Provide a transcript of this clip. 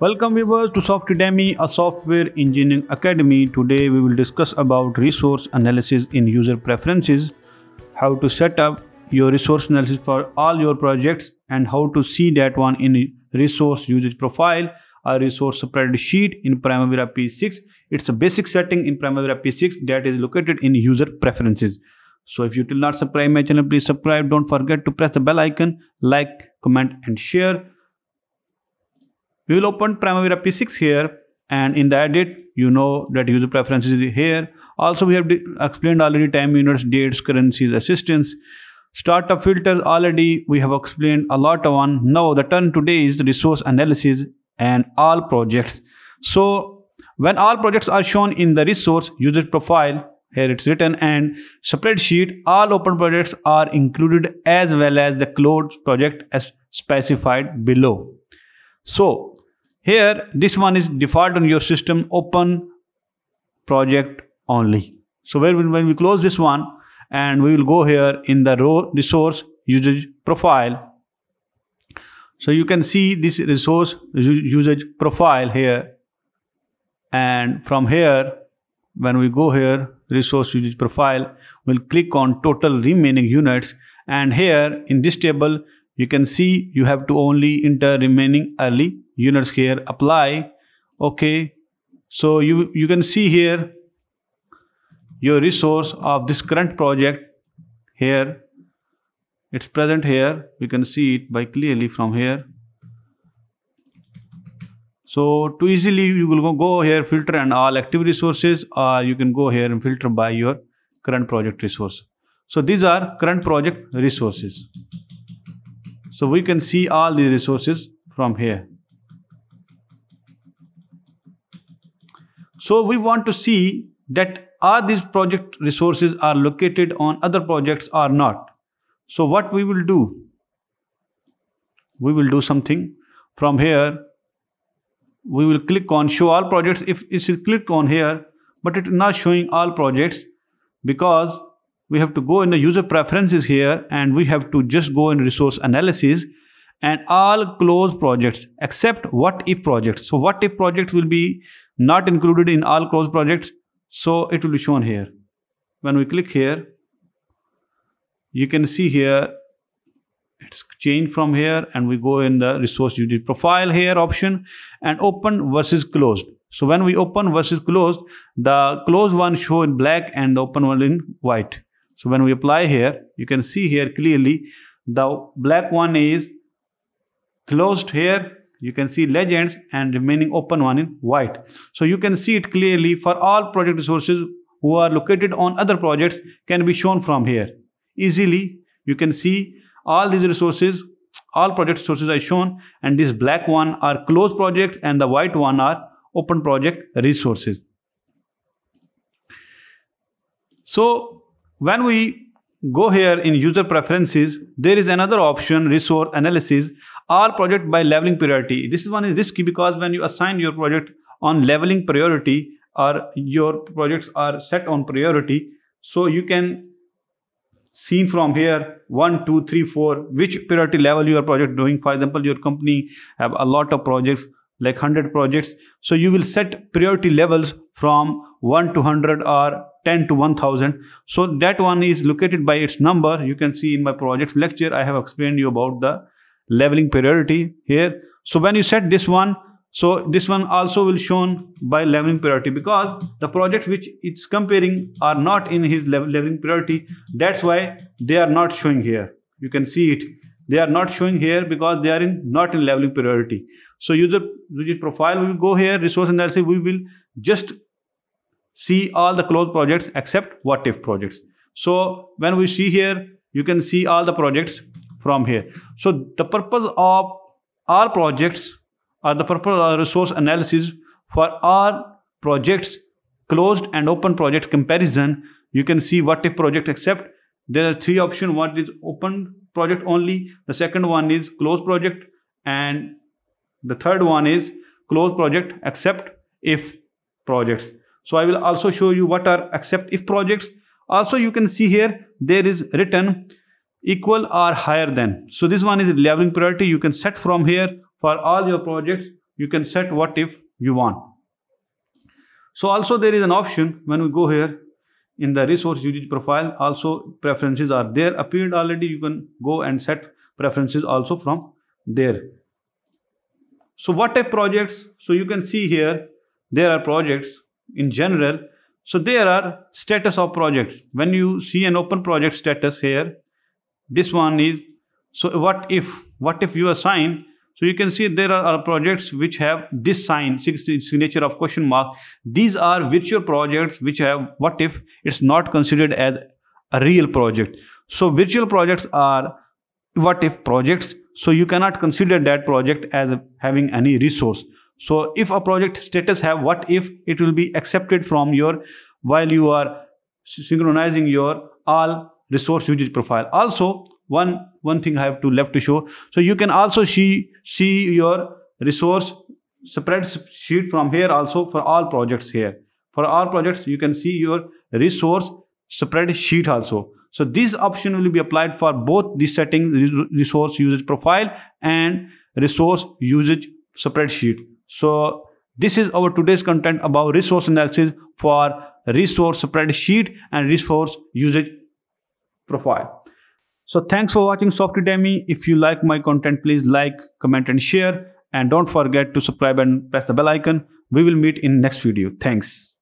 Welcome viewers to Softudemy, a software engineering academy. Today we will discuss about resource analysis in user preferences, how to set up your resource analysis for all your projects and how to see that one in resource usage profile or resource spreadsheet in Primavera P6. It's a basic setting in Primavera P6 that is located in user preferences. So if you till not subscribe my channel, please subscribe. Don't forget to press the bell icon, like, comment and share we will open Primavera P6 here and in the edit you know that user preferences is here also we have explained already time units dates currencies assistance startup filters already we have explained a lot on now the turn today is resource analysis and all projects so when all projects are shown in the resource user profile here it's written and spreadsheet all open projects are included as well as the closed project as specified below so here, this one is default on your system, open project only. So when, when we close this one and we will go here in the row resource usage profile. So you can see this resource usage profile here. And from here, when we go here, resource usage profile, we'll click on total remaining units. And here in this table, you can see you have to only enter remaining early units here apply okay so you you can see here your resource of this current project here it's present here we can see it by clearly from here so to easily you will go here filter and all active resources or you can go here and filter by your current project resource so these are current project resources so we can see all the resources from here. So we want to see that are these project resources are located on other projects or not. So what we will do? We will do something from here. We will click on show all projects if it is clicked on here but it is not showing all projects because we have to go in the user preferences here and we have to just go in resource analysis and all close projects except what if projects. So what if projects will be not included in all close projects. So it will be shown here. When we click here, you can see here, it's changed from here and we go in the resource unit profile here option and open versus closed. So when we open versus closed, the closed one show in black and the open one in white. So when we apply here, you can see here clearly the black one is closed here. You can see legends and remaining open one in white. So you can see it clearly for all project resources who are located on other projects can be shown from here. Easily you can see all these resources, all project resources are shown and this black one are closed projects and the white one are open project resources. So when we go here in user preferences, there is another option resource analysis, all project by leveling priority. This one is risky because when you assign your project on leveling priority or your projects are set on priority, so you can seen from here one, two, three, four, which priority level your project doing. For example, your company have a lot of projects like 100 projects. So you will set priority levels from 1 to 100 or 10 to 1000 so that one is located by its number you can see in my projects lecture i have explained you about the leveling priority here so when you set this one so this one also will shown by leveling priority because the projects which it's comparing are not in his leveling priority. That's why they are not showing here. You can see it. They are not showing here because they are in not in leveling priority. So user user profile will go here. Resource analysis we will just see all the closed projects except what if projects. So when we see here, you can see all the projects from here. So the purpose of all projects or the purpose of resource analysis for all projects, closed and open project comparison, you can see what if project except there are three options. One is open project only. The second one is closed project. And the third one is closed project except if projects. So I will also show you what are except if projects. Also you can see here there is written equal or higher than. So this one is leveling priority. You can set from here for all your projects. You can set what if you want. So also there is an option when we go here in the resource usage profile also preferences are there appeared already you can go and set preferences also from there. So what type projects? So you can see here there are projects in general. So there are status of projects. When you see an open project status here, this one is, so what if, what if you assign, so you can see there are projects which have this sign, signature of question mark. These are virtual projects which have what if it's not considered as a real project. So virtual projects are what if projects. So you cannot consider that project as having any resource. So if a project status have what if it will be accepted from your while you are synchronizing your all resource usage profile. Also one one thing I have to left to show. So you can also see see your resource sheet from here also for all projects here. For all projects you can see your resource spreadsheet also. So this option will be applied for both the setting resource usage profile and resource usage spreadsheet. So this is our today's content about resource analysis for resource spreadsheet and resource usage profile. So thanks for watching Software Demi. If you like my content, please like, comment and share. And don't forget to subscribe and press the bell icon. We will meet in next video. Thanks.